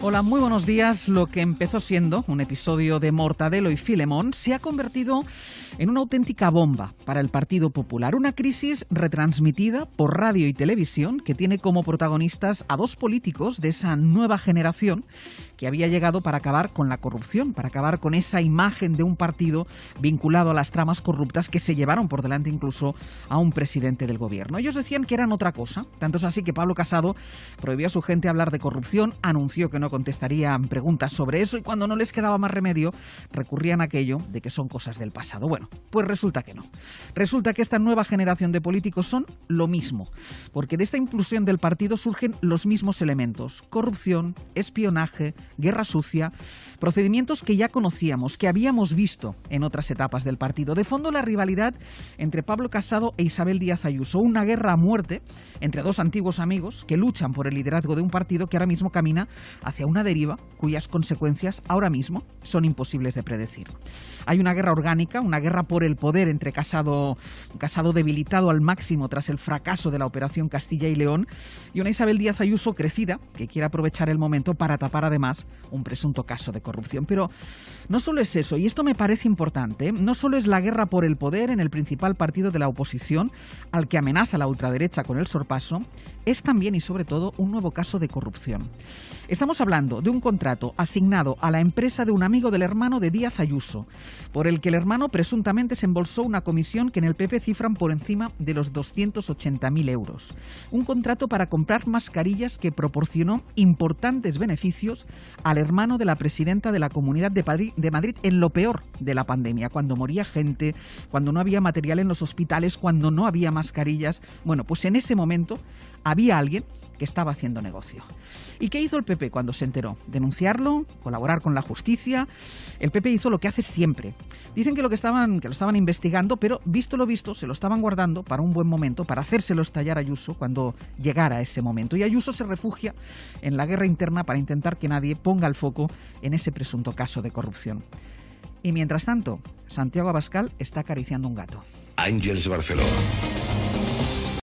Hola, muy buenos días. Lo que empezó siendo un episodio de Mortadelo y Filemón se ha convertido en una auténtica bomba para el Partido Popular. Una crisis retransmitida por radio y televisión que tiene como protagonistas a dos políticos de esa nueva generación que había llegado para acabar con la corrupción, para acabar con esa imagen de un partido vinculado a las tramas corruptas que se llevaron por delante incluso a un presidente del gobierno. Ellos decían que eran otra cosa. Tanto es así que Pablo Casado prohibió a su gente hablar de corrupción, anunció que no contestarían preguntas sobre eso y cuando no les quedaba más remedio recurrían a aquello de que son cosas del pasado. Bueno, pues resulta que no. Resulta que esta nueva generación de políticos son lo mismo, porque de esta inclusión del partido surgen los mismos elementos, corrupción, espionaje, guerra sucia, procedimientos que ya conocíamos, que habíamos visto en otras etapas del partido. De fondo la rivalidad entre Pablo Casado e Isabel Díaz Ayuso, una guerra a muerte entre dos antiguos amigos que luchan por el liderazgo de un partido que ahora mismo camina hacia una deriva cuyas consecuencias ahora mismo son imposibles de predecir. Hay una guerra orgánica, una guerra por el poder entre Casado, Casado debilitado al máximo tras el fracaso de la operación Castilla y León, y una Isabel Díaz Ayuso crecida que quiere aprovechar el momento para tapar además un presunto caso de corrupción. Pero no solo es eso, y esto me parece importante, ¿eh? no solo es la guerra por el poder en el principal partido de la oposición al que amenaza la ultraderecha con el sorpaso, es también y sobre todo un nuevo caso de corrupción. Estamos hablando hablando de un contrato asignado a la empresa de un amigo del hermano de Díaz Ayuso, por el que el hermano presuntamente se embolsó una comisión que en el PP cifran por encima de los 280.000 euros. Un contrato para comprar mascarillas que proporcionó importantes beneficios al hermano de la presidenta de la Comunidad de Madrid en lo peor de la pandemia, cuando moría gente, cuando no había material en los hospitales, cuando no había mascarillas. Bueno, pues en ese momento había alguien que estaba haciendo negocio. ¿Y qué hizo el PP cuando se enteró? Denunciarlo, colaborar con la justicia. El PP hizo lo que hace siempre. Dicen que lo que estaban que lo estaban investigando, pero visto lo visto se lo estaban guardando para un buen momento para hacérselo estallar a Ayuso cuando llegara ese momento. Y Ayuso se refugia en la guerra interna para intentar que nadie ponga el foco en ese presunto caso de corrupción. Y mientras tanto, Santiago Abascal está acariciando un gato. Ángeles Barcelona.